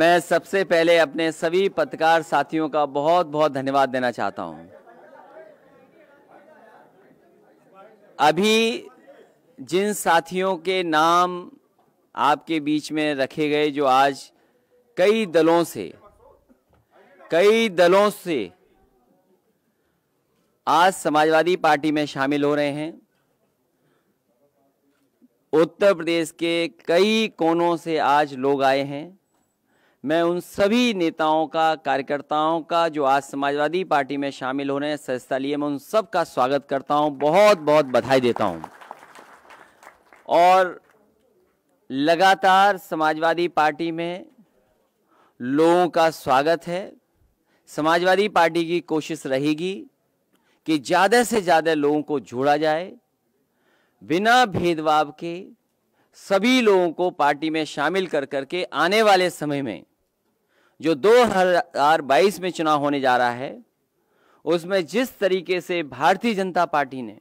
मैं सबसे पहले अपने सभी पत्रकार साथियों का बहुत बहुत धन्यवाद देना चाहता हूं अभी जिन साथियों के नाम आपके बीच में रखे गए जो आज कई दलों से कई दलों से आज समाजवादी पार्टी में शामिल हो रहे हैं उत्तर प्रदेश के कई कोनों से आज लोग आए हैं मैं उन सभी नेताओं का कार्यकर्ताओं का जो आज समाजवादी पार्टी में शामिल हो रहे हैं सदस्यता लिए मैं उन सब का स्वागत करता हूं बहुत बहुत बधाई देता हूं और लगातार समाजवादी पार्टी में लोगों का स्वागत है समाजवादी पार्टी की कोशिश रहेगी कि ज़्यादा से ज़्यादा लोगों को जोड़ा जाए बिना भेदभाव के सभी लोगों को पार्टी में शामिल कर करके आने वाले समय में जो 2022 में चुनाव होने जा रहा है उसमें जिस तरीके से भारतीय जनता पार्टी ने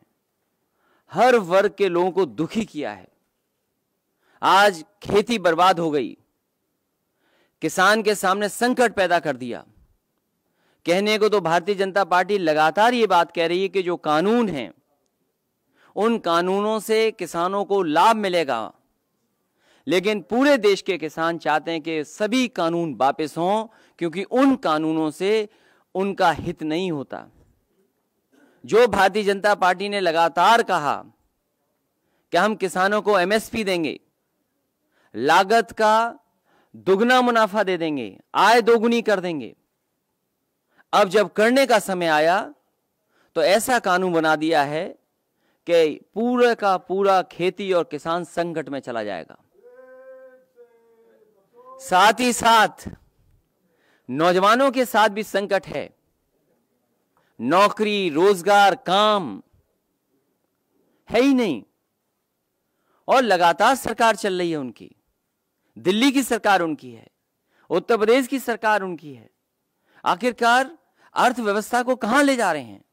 हर वर्ग के लोगों को दुखी किया है आज खेती बर्बाद हो गई किसान के सामने संकट पैदा कर दिया कहने को तो भारतीय जनता पार्टी लगातार ये बात कह रही है कि जो कानून है उन कानूनों से किसानों को लाभ मिलेगा लेकिन पूरे देश के किसान चाहते हैं कि सभी कानून वापस हों क्योंकि उन कानूनों से उनका हित नहीं होता जो भारतीय जनता पार्टी ने लगातार कहा कि हम किसानों को एमएसपी देंगे लागत का दुगना मुनाफा दे देंगे आय दोगुनी कर देंगे अब जब करने का समय आया तो ऐसा कानून बना दिया है कि पूरे का पूरा खेती और किसान संकट में चला जाएगा साथ ही साथ नौजवानों के साथ भी संकट है नौकरी रोजगार काम है ही नहीं और लगातार सरकार चल रही है उनकी दिल्ली की सरकार उनकी है उत्तर प्रदेश की सरकार उनकी है आखिरकार अर्थव्यवस्था को कहां ले जा रहे हैं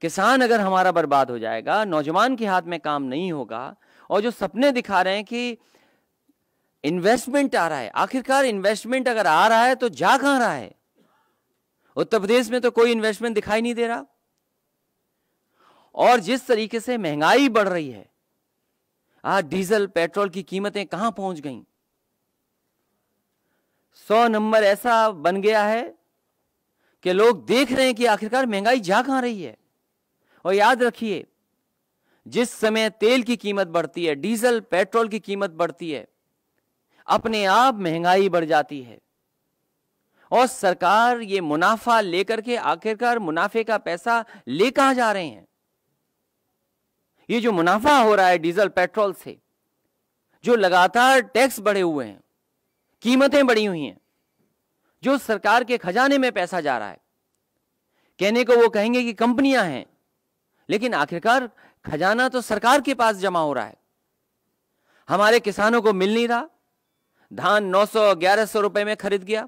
किसान अगर हमारा बर्बाद हो जाएगा नौजवान के हाथ में काम नहीं होगा और जो सपने दिखा रहे हैं कि इन्वेस्टमेंट आ रहा है आखिरकार इन्वेस्टमेंट अगर आ रहा है तो जा कहां रहा है उत्तर प्रदेश में तो कोई इन्वेस्टमेंट दिखाई नहीं दे रहा और जिस तरीके से महंगाई बढ़ रही है आज डीजल पेट्रोल की कीमतें कहां पहुंच गई सौ नंबर ऐसा बन गया है कि लोग देख रहे हैं कि आखिरकार महंगाई जा कहां रही है और याद रखिए जिस समय तेल की कीमत बढ़ती है डीजल पेट्रोल की कीमत बढ़ती है अपने आप महंगाई बढ़ जाती है और सरकार ये मुनाफा लेकर के आखिरकार मुनाफे का पैसा ले कहा जा रहे हैं ये जो मुनाफा हो रहा है डीजल पेट्रोल से जो लगातार टैक्स बढ़े हुए हैं कीमतें बढ़ी हुई हैं जो सरकार के खजाने में पैसा जा रहा है कहने को वो कहेंगे कि कंपनियां हैं लेकिन आखिरकार खजाना तो सरकार के पास जमा हो रहा है हमारे किसानों को मिल नहीं रहा धान 900 1100 रुपए में खरीद गया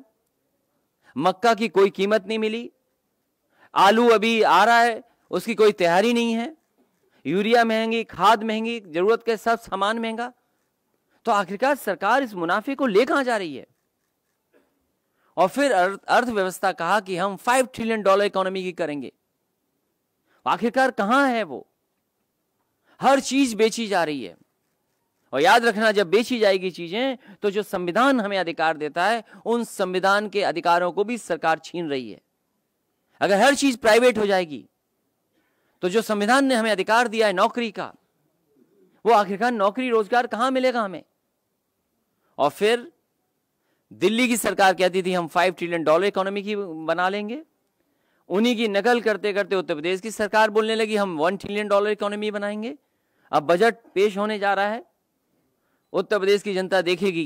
मक्का की कोई कीमत नहीं मिली आलू अभी आ रहा है उसकी कोई तैयारी नहीं है यूरिया महंगी खाद महंगी जरूरत के सब सामान महंगा तो आखिरकार सरकार इस मुनाफे को ले कहां जा रही है और फिर अर्थव्यवस्था कहा कि हम फाइव ट्रिलियन डॉलर इकोनॉमी की करेंगे आखिरकार कहां है वो हर चीज बेची जा रही है और याद रखना जब बेची जाएगी चीजें तो जो संविधान हमें अधिकार देता है उन संविधान के अधिकारों को भी सरकार छीन रही है अगर हर चीज प्राइवेट हो जाएगी तो जो संविधान ने हमें अधिकार दिया है नौकरी का वो आखिरकार नौकरी रोजगार कहां मिलेगा हमें और फिर दिल्ली की सरकार कहती थी हम फाइव ट्रिलियन डॉलर इकोनॉमी की बना लेंगे उन्हीं की नकल करते करते उत्तर प्रदेश की सरकार बोलने लगी हम वन ट्रिलियन डॉलर इकोनॉमी बनाएंगे अब बजट पेश होने जा रहा है उत्तर प्रदेश की जनता देखेगी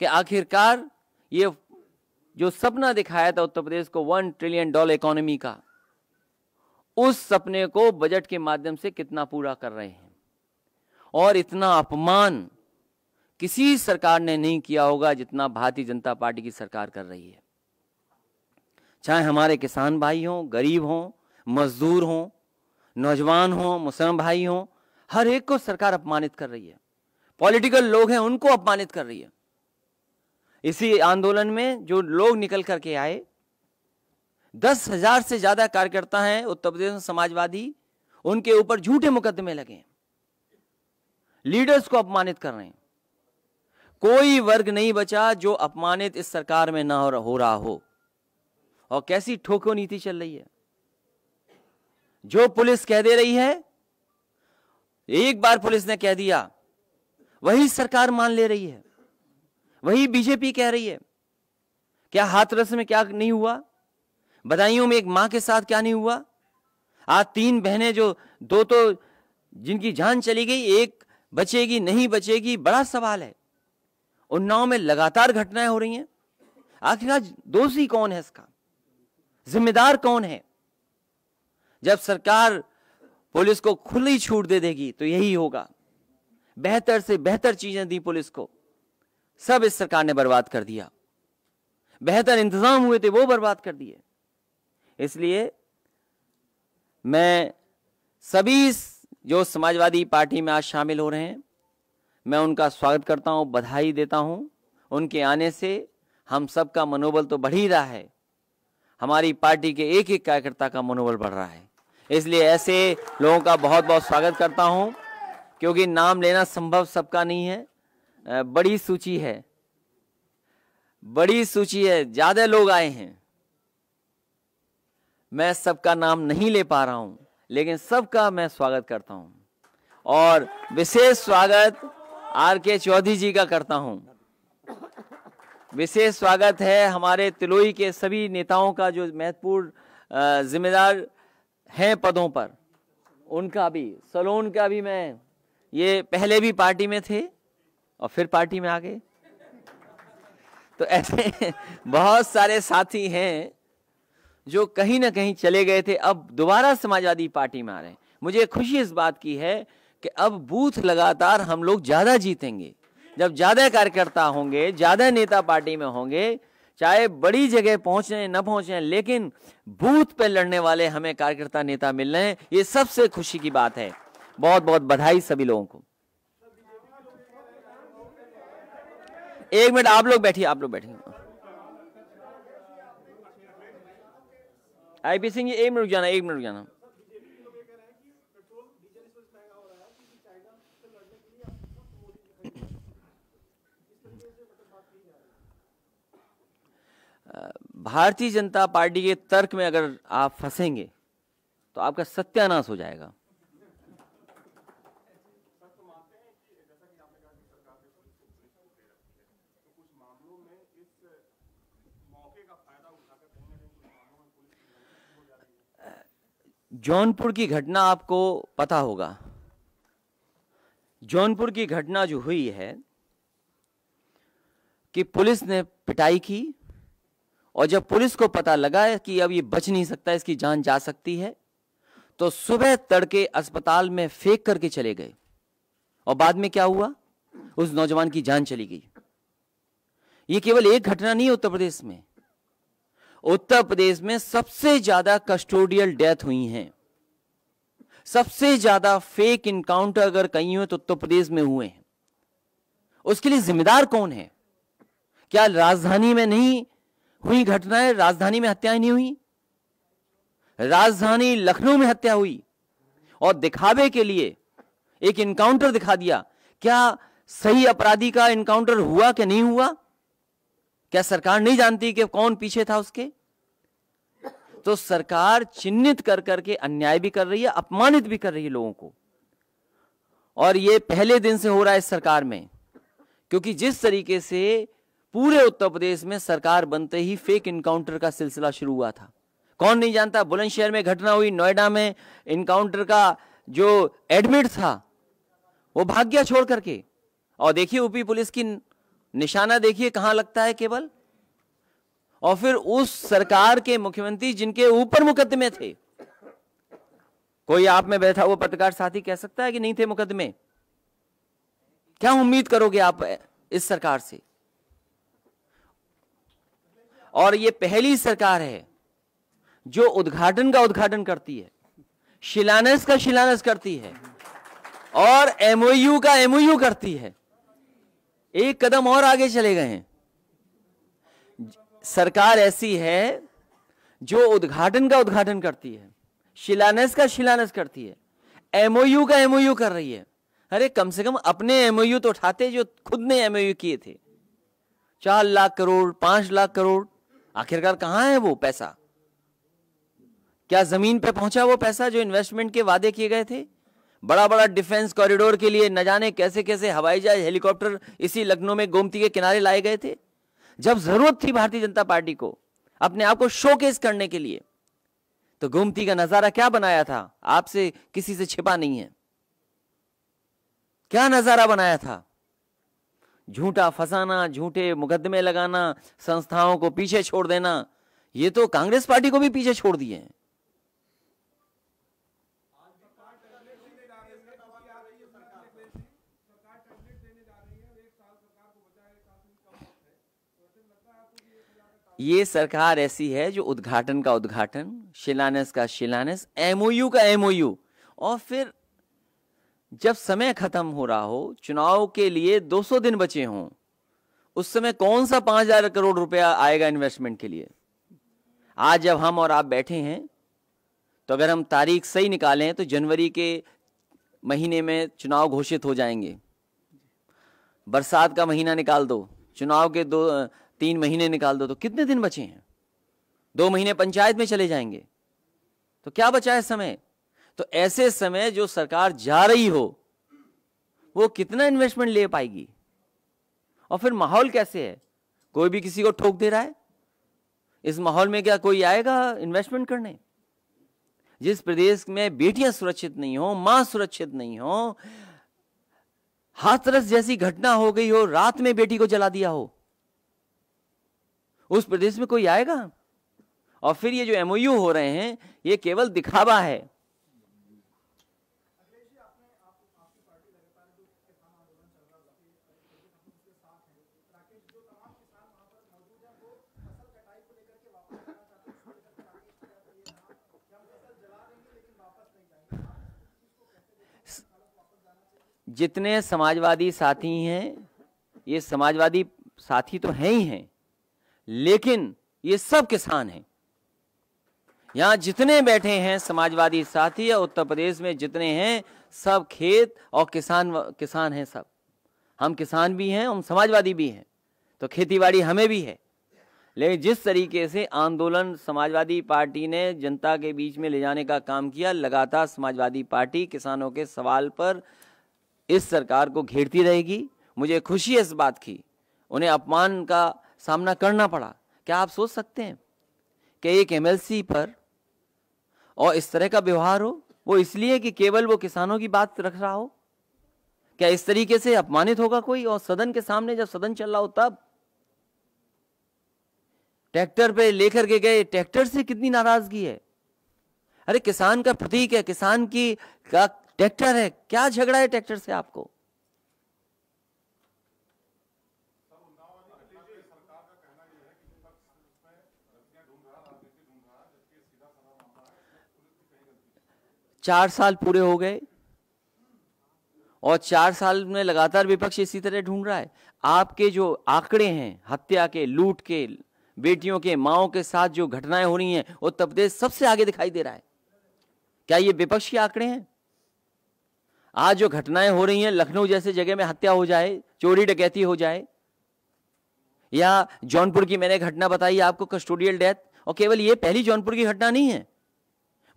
कि आखिरकार ये जो सपना दिखाया था उत्तर प्रदेश को वन ट्रिलियन डॉलर इकोनॉमी का उस सपने को बजट के माध्यम से कितना पूरा कर रहे हैं और इतना अपमान किसी सरकार ने नहीं किया होगा जितना भारतीय जनता पार्टी की सरकार कर रही है चाहे हमारे किसान भाई हों गरीब हों मजदूर हों नौजवान हों मुसलमान भाई हों हर एक को सरकार अपमानित कर रही है पॉलिटिकल लोग हैं उनको अपमानित कर रही है इसी आंदोलन में जो लोग निकल करके आए दस हजार से ज्यादा कार्यकर्ता हैं उत्तर प्रदेश में समाजवादी उनके ऊपर झूठे मुकदमे लगे हैं लीडर्स को अपमानित कर रहे हैं कोई वर्ग नहीं बचा जो अपमानित इस सरकार में ना हो रहा हो और कैसी ठोको नीति चल रही है जो पुलिस कह दे रही है एक बार पुलिस ने कह दिया वही सरकार मान ले रही है वही बीजेपी कह रही है क्या हाथरस में क्या नहीं हुआ बदायूं में एक मां के साथ क्या नहीं हुआ आज तीन बहनें जो दो तो जिनकी जान चली गई एक बचेगी नहीं बचेगी बड़ा सवाल है उन्नाव में लगातार घटनाएं हो रही हैं आखिरकार दोषी कौन है इसका जिम्मेदार कौन है जब सरकार पुलिस को खुली छूट दे देगी तो यही होगा बेहतर से बेहतर चीजें दी पुलिस को सब इस सरकार ने बर्बाद कर दिया बेहतर इंतजाम हुए थे वो बर्बाद कर दिए इसलिए मैं सभी जो समाजवादी पार्टी में आज शामिल हो रहे हैं मैं उनका स्वागत करता हूं बधाई देता हूं उनके आने से हम सबका मनोबल तो बढ़ ही रहा है हमारी पार्टी के एक एक कार्यकर्ता का मनोबल बढ़ रहा है इसलिए ऐसे लोगों का बहुत बहुत स्वागत करता हूं क्योंकि नाम लेना संभव सबका नहीं है बड़ी सूची है बड़ी सूची है ज़्यादा लोग आए हैं मैं सबका नाम नहीं ले पा रहा हूं लेकिन सबका मैं स्वागत करता हूं और विशेष स्वागत आर के चौधरी जी का करता हूं विशेष स्वागत है हमारे तिलोई के सभी नेताओं का जो महत्वपूर्ण जिम्मेदार हैं पदों पर उनका भी सलोन का भी मैं ये पहले भी पार्टी में थे और फिर पार्टी में आ गए तो ऐसे बहुत सारे साथी हैं जो कहीं ना कहीं चले गए थे अब दोबारा समाजवादी पार्टी में आ रहे हैं मुझे खुशी इस बात की है कि अब बूथ लगातार हम लोग ज़्यादा जीतेंगे जब ज़्यादा कार्यकर्ता होंगे ज़्यादा नेता पार्टी में होंगे चाहे बड़ी जगह पहुंचे न पहुंचे लेकिन बूथ पे लड़ने वाले हमें कार्यकर्ता नेता मिल रहे हैं ये सबसे खुशी की बात है बहुत बहुत बधाई सभी लोगों को एक मिनट आप लोग बैठिए आप लोग बैठिए आईपी सिंह एक मिनट जाना एक मिनट जाना भारतीय जनता पार्टी के तर्क में अगर आप फंसेंगे तो आपका सत्यानाश हो जाएगा जौनपुर की घटना आपको पता होगा जौनपुर की घटना जो हुई है कि पुलिस ने पिटाई की और जब पुलिस को पता लगा कि अब ये बच नहीं सकता इसकी जान जा सकती है तो सुबह तड़के अस्पताल में फेंक करके चले गए और बाद में क्या हुआ उस नौजवान की जान चली गई ये केवल एक घटना नहीं है उत्तर प्रदेश में उत्तर प्रदेश में सबसे ज्यादा कस्टोडियल डेथ हुई हैं सबसे ज्यादा फेक इनकाउंटर अगर कहीं हुए तो उत्तर प्रदेश में हुए हैं उसके लिए जिम्मेदार कौन है क्या राजधानी में नहीं हुई घटनाएं राजधानी में हत्याएं नहीं हुई राजधानी लखनऊ में हत्या हुई और दिखावे के लिए एक इनकाउंटर दिखा दिया क्या सही अपराधी का इनकाउंटर हुआ कि नहीं हुआ क्या सरकार नहीं जानती कि कौन पीछे था उसके तो सरकार चिन्हित कर करके अन्याय भी कर रही है अपमानित भी कर रही है लोगों को और ये पहले दिन से हो रहा है इस सरकार में क्योंकि जिस तरीके से पूरे उत्तर प्रदेश में सरकार बनते ही फेक इनकाउंटर का सिलसिला शुरू हुआ था कौन नहीं जानता बुलंदशहर में घटना हुई नोएडा में इनकाउंटर का जो एडमिट था वो भाग गया छोड़ करके और देखिए यूपी पुलिस की निशाना देखिए कहां लगता है केवल और फिर उस सरकार के मुख्यमंत्री जिनके ऊपर मुकदमे थे कोई आप में बैठा हुआ पत्रकार साथी कह सकता है कि नहीं थे मुकदमे क्या उम्मीद करोगे आप इस सरकार से और ये पहली सरकार है जो उद्घाटन का उद्घाटन करती है शिलान्यास का शिलान्यास करती है और एमओयू का एमओयू करती है एक कदम और आगे चले गए हैं सरकार ऐसी है जो उद्घाटन का उद्घाटन करती है शिलान्यास का शिलान्यास करती है एमओयू का एमओयू कर रही है अरे कम से कम अपने एमओयू तो उठाते जो खुद ने एमओयू किए थे चार लाख करोड़ पांच लाख करोड़ आखिरकार कहां है वो पैसा क्या जमीन पे पहुंचा वो पैसा जो इन्वेस्टमेंट के वादे किए गए थे बड़ा बड़ा डिफेंस कॉरिडोर के लिए न जाने कैसे कैसे हवाई जहाज हेलीकॉप्टर इसी लखनऊ में गोमती के किनारे लाए गए थे जब जरूरत थी भारतीय जनता पार्टी को अपने आप को शोकेस करने के लिए तो गोमती का नजारा क्या बनाया था आपसे किसी से छिपा नहीं है क्या नजारा बनाया था झूठा फसाना झूठे मुकदमे लगाना संस्थाओं को पीछे छोड़ देना ये तो कांग्रेस पार्टी को भी पीछे छोड़ दिए हैं ये सरकार ऐसी है जो उद्घाटन का उद्घाटन शिलान्यास का शिलान्यास एमओयू का एमओयू और फिर जब समय खत्म हो रहा हो चुनाव के लिए 200 दिन बचे हों उस समय कौन सा पांच हजार करोड़ रुपया आएगा इन्वेस्टमेंट के लिए आज जब हम और आप बैठे हैं तो अगर हम तारीख सही निकालें तो जनवरी के महीने में चुनाव घोषित हो जाएंगे बरसात का महीना निकाल दो चुनाव के दो तीन महीने निकाल दो तो कितने दिन बचे हैं दो महीने पंचायत में चले जाएंगे तो क्या बचा है समय तो ऐसे समय जो सरकार जा रही हो वो कितना इन्वेस्टमेंट ले पाएगी और फिर माहौल कैसे है कोई भी किसी को ठोक दे रहा है इस माहौल में क्या कोई आएगा इन्वेस्टमेंट करने जिस प्रदेश में बेटियां सुरक्षित नहीं हो मां सुरक्षित नहीं हो हाथरस जैसी घटना हो गई हो रात में बेटी को जला दिया हो उस प्रदेश में कोई आएगा और फिर ये जो एमओयू हो रहे हैं ये केवल दिखावा है जितने समाजवादी साथी हैं ये समाजवादी साथी तो हैं ही हैं लेकिन ये सब किसान हैं यहां जितने बैठे हैं समाजवादी साथी या उत्तर प्रदेश में जितने हैं सब खेत और किसान किसान हैं सब हम किसान भी हैं हम समाजवादी भी हैं तो खेतीबाड़ी हमें भी है लेकिन जिस तरीके से आंदोलन समाजवादी पार्टी ने जनता के बीच में ले जाने का काम किया लगातार समाजवादी पार्टी किसानों के सवाल पर इस सरकार को घेरती रहेगी मुझे खुशी है इस बात की उन्हें अपमान का सामना करना पड़ा क्या आप सोच सकते हैं कि एक एमएलसी पर और इस तरह का व्यवहार हो वो इसलिए कि केवल वो किसानों की बात रख रहा हो क्या इस तरीके से अपमानित होगा कोई और सदन के सामने जब सदन चल रहा हो तब ट्रैक्टर पे लेकर के गए ट्रैक्टर से कितनी नाराजगी है अरे किसान का प्रतीक है किसान की का ट्रैक्टर है क्या झगड़ा है ट्रैक्टर से आपको चार साल पूरे हो गए और चार साल में लगातार विपक्ष इसी तरह ढूंढ रहा है आपके जो आंकड़े हैं हत्या के लूट के बेटियों के माओ के साथ जो घटनाएं हो रही हैं उत्तर प्रदेश सबसे आगे दिखाई दे रहा है क्या ये विपक्ष के आंकड़े हैं आज जो घटनाएं हो रही हैं लखनऊ जैसे जगह में हत्या हो जाए चोरी डकैती हो जाए या जौनपुर की मैंने घटना बताई आपको कस्टोडियल डेथ और केवल ये पहली जौनपुर की घटना नहीं है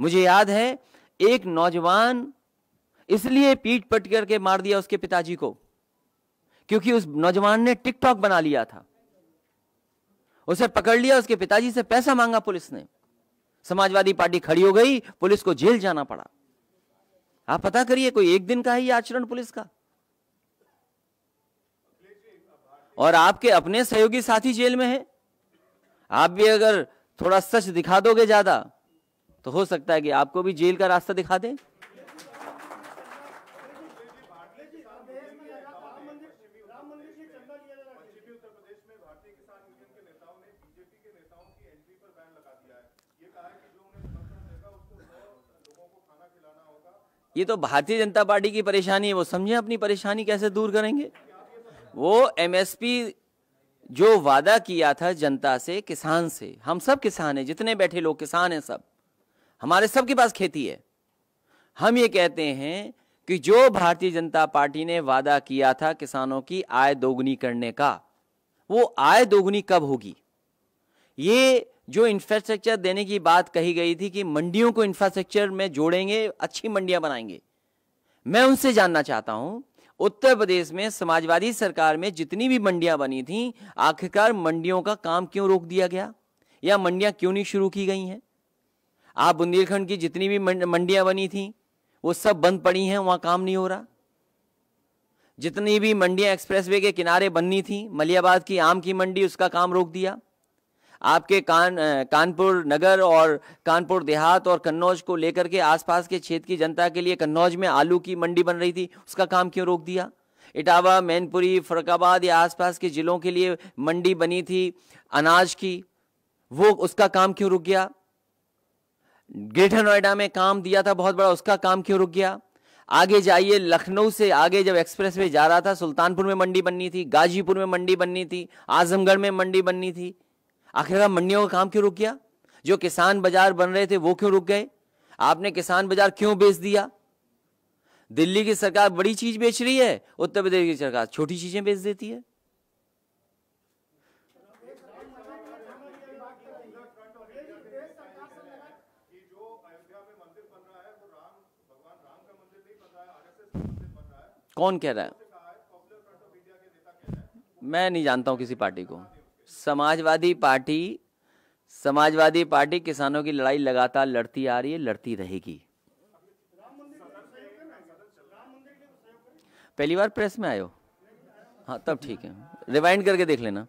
मुझे याद है एक नौजवान इसलिए पीट पट करके मार दिया उसके पिताजी को क्योंकि उस नौजवान ने टिकटॉक बना लिया था उसे पकड़ लिया उसके पिताजी से पैसा मांगा पुलिस ने समाजवादी पार्टी खड़ी हो गई पुलिस को जेल जाना पड़ा आप पता करिए कोई एक दिन का ही आचरण पुलिस का और आपके अपने सहयोगी साथी जेल में है आप भी अगर थोड़ा सच दिखा दोगे ज्यादा तो हो सकता है कि आपको भी जेल का रास्ता दिखा दे ये तो भारतीय जनता पार्टी की परेशानी है वो समझे अपनी परेशानी कैसे दूर करेंगे वो एमएसपी जो वादा किया था जनता से किसान से हम सब किसान हैं जितने बैठे लोग किसान हैं सब हमारे सबके पास खेती है हम ये कहते हैं कि जो भारतीय जनता पार्टी ने वादा किया था किसानों की आय दोगुनी करने का वो आय दोगुनी कब होगी ये जो इंफ्रास्ट्रक्चर देने की बात कही गई थी कि मंडियों को इंफ्रास्ट्रक्चर में जोड़ेंगे अच्छी मंडियां बनाएंगे मैं उनसे जानना चाहता हूं उत्तर प्रदेश में समाजवादी सरकार में जितनी भी मंडियां बनी थी आखिरकार मंडियों का काम क्यों रोक दिया गया या मंडियां क्यों नहीं शुरू की गई हैं आप बुंदेलखंड की जितनी भी मंडियां बनी थी वो सब बंद पड़ी हैं वहां काम नहीं हो रहा जितनी भी मंडियां एक्सप्रेसवे के किनारे बननी थी मलियाबाद की आम की मंडी उसका काम रोक दिया आपके कान कानपुर नगर और कानपुर देहात और कन्नौज को लेकर के आसपास के क्षेत्र की जनता के लिए कन्नौज में आलू की मंडी बन रही थी उसका काम क्यों रोक दिया इटावा मैनपुरी फरकाबाद या आसपास के जिलों के लिए मंडी बनी थी अनाज की वो उसका काम क्यों रुक गया ग्रेटर नोएडा में काम दिया था बहुत बड़ा उसका काम क्यों रुक गया आगे जाइए लखनऊ से आगे जब एक्सप्रेस वे जा रहा था सुल्तानपुर में मंडी बननी थी गाजीपुर में मंडी बननी थी आजमगढ़ में मंडी बननी थी आखिरकार मंडियों का काम क्यों रुक गया जो किसान बाजार बन रहे थे वो क्यों रुक गए आपने किसान बाजार क्यों बेच दिया दिल्ली की सरकार बड़ी चीज बेच रही है उत्तर प्रदेश की सरकार छोटी चीजें बेच देती है कौन कह रहा है मैं नहीं जानता हूं किसी पार्टी को समाजवादी पार्टी समाजवादी पार्टी किसानों की लड़ाई लगातार लड़ती आ रही है लड़ती रहेगी पहली बार प्रेस में आयो हाँ तब ठीक है रिवाइंड करके देख लेना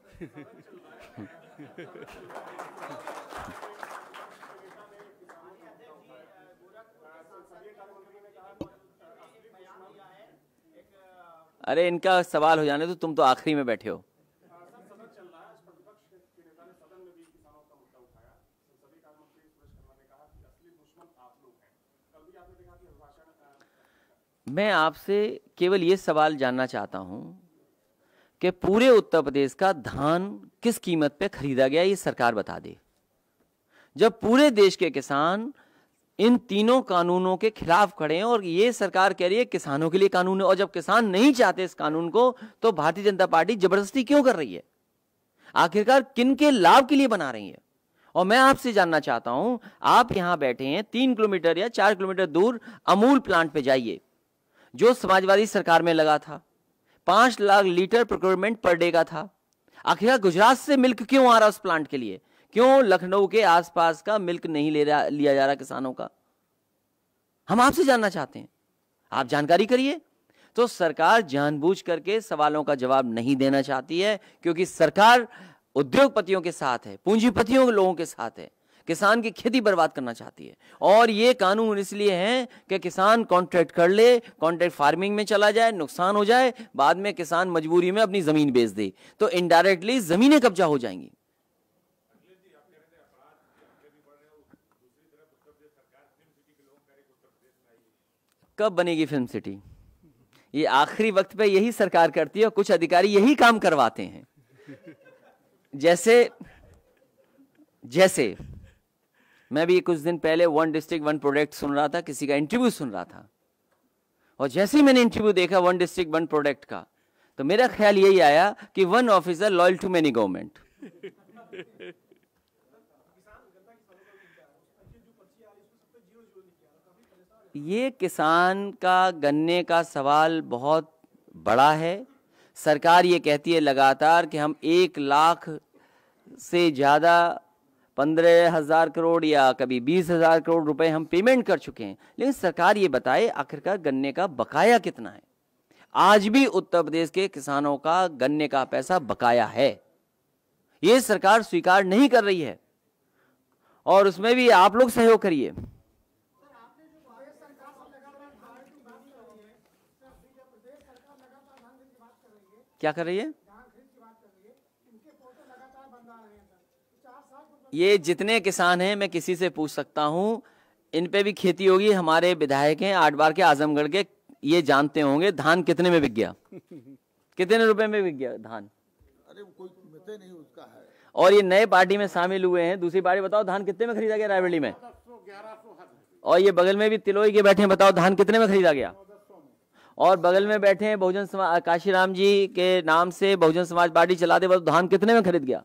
अरे इनका सवाल हो जाने तो तुम तो आखिरी में बैठे हो मैं आपसे केवल ये सवाल जानना चाहता हूं कि पूरे उत्तर प्रदेश का धान किस कीमत पे खरीदा गया ये सरकार बता दे जब पूरे देश के किसान इन तीनों कानूनों के खिलाफ खड़े हैं और ये सरकार कह रही है किसानों के लिए कानून है और जब किसान नहीं चाहते इस कानून को तो भारतीय जनता पार्टी जबरदस्ती क्यों कर रही है आखिरकार किन के लाभ के लिए बना रही है और मैं आपसे जानना चाहता हूं आप यहां बैठे हैं तीन किलोमीटर या चार किलोमीटर दूर अमूल प्लांट पे जाइए जो समाजवादी सरकार में लगा था पांच lakh litre procurement per day का था आखिरकार गुजरात से मिल्क क्यों आ रहा उस प्लांट के लिए क्यों लखनऊ के आसपास का मिल्क नहीं ले रहा लिया जा रहा किसानों का हम आपसे जानना चाहते हैं आप जानकारी करिए तो सरकार जानबूझ करके सवालों का जवाब नहीं देना चाहती है क्योंकि सरकार उद्योगपतियों के साथ है पूंजीपतियों के लोगों के साथ है किसान की खेती बर्बाद करना चाहती है और ये कानून इसलिए है कि किसान कॉन्ट्रैक्ट कर ले कॉन्ट्रैक्ट फार्मिंग में चला जाए नुकसान हो जाए बाद में किसान मजबूरी में अपनी ज़मीन बेच दे तो इनडायरेक्टली ज़मीनें कब्जा हो जाएंगी कब बनेगी फिल्म सिटी ये आखिरी वक्त पे यही सरकार करती है और कुछ अधिकारी यही काम करवाते हैं जैसे जैसे मैं भी कुछ दिन पहले वन डिस्ट्रिक्ट वन प्रोडक्ट सुन रहा था किसी का इंटरव्यू सुन रहा था और जैसे ही मैंने इंटरव्यू देखा वन डिस्ट्रिक्ट वन प्रोडक्ट का तो मेरा ख्याल यही आया कि one officer loyal to many government ये किसान का गन्ने का सवाल बहुत बड़ा है सरकार ये कहती है लगातार कि हम एक लाख से ज़्यादा पंद्रह हज़ार करोड़ या कभी बीस हज़ार करोड़ रुपए हम पेमेंट कर चुके हैं लेकिन सरकार ये बताए आखिरकार गन्ने का बकाया कितना है आज भी उत्तर प्रदेश के किसानों का गन्ने का पैसा बकाया है ये सरकार स्वीकार नहीं कर रही है और उसमें भी आप लोग सहयोग करिए क्या कर रही है ये जितने किसान हैं मैं किसी से पूछ सकता हूँ इन पे भी खेती होगी हमारे विधायक हैं आठ बार के आजमगढ़ के ये जानते होंगे धान कितने में बिक गया कितने रुपए में बिक गया धान अरे कोई नहीं उसका है और ये नए पार्टी में शामिल हुए हैं दूसरी पार्टी बताओ धान कितने में खरीदा गया रायबरेली में और ये बगल में भी तिलोई के बैठे बताओ धान कितने में खरीदा गया और बगल में बैठे हैं बहुजन समाज काशीराम जी के नाम से बहुजन समाज पार्टी चलाते वक्त धान कितने में खरीद गया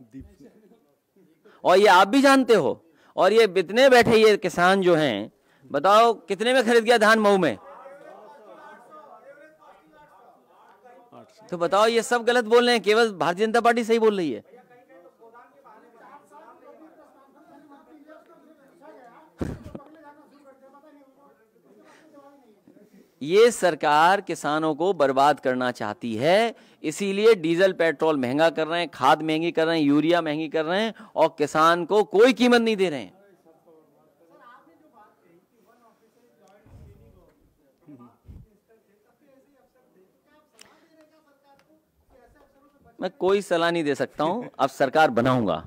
और ये आप भी जानते हो और ये इतने बैठे ये किसान जो हैं बताओ कितने में खरीद गया धान मऊ में तो बताओ ये सब गलत बोल रहे हैं केवल भारतीय जनता पार्टी सही बोल रही है ये सरकार किसानों को बर्बाद करना चाहती है इसीलिए डीजल पेट्रोल महंगा कर रहे हैं खाद महंगी कर रहे हैं यूरिया महंगी कर रहे हैं और किसान को कोई कीमत नहीं दे रहे हैं मैं कोई सलाह नहीं दे सकता हूं अब सरकार बनाऊंगा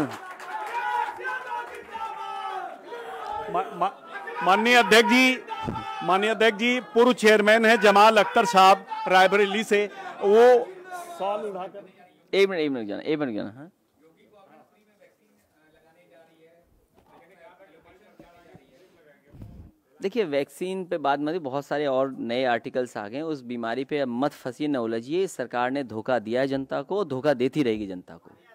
माननीय अध्यक्ष जी माननीय अध्यक्ष जी पूर्व चेयरमैन है जमाल अख्तर साहब रायबरेली से वो सॉल उठाकर एक मिनट एक मिनट जाना एक मिनट जाना हाँ। देखिए वैक्सीन पे बाद में बहुत सारे और नए आर्टिकल्स आ गए हैं उस बीमारी पे मत फंसी न उलझिए सरकार ने धोखा दिया है जनता को धोखा देती रहेगी जनता को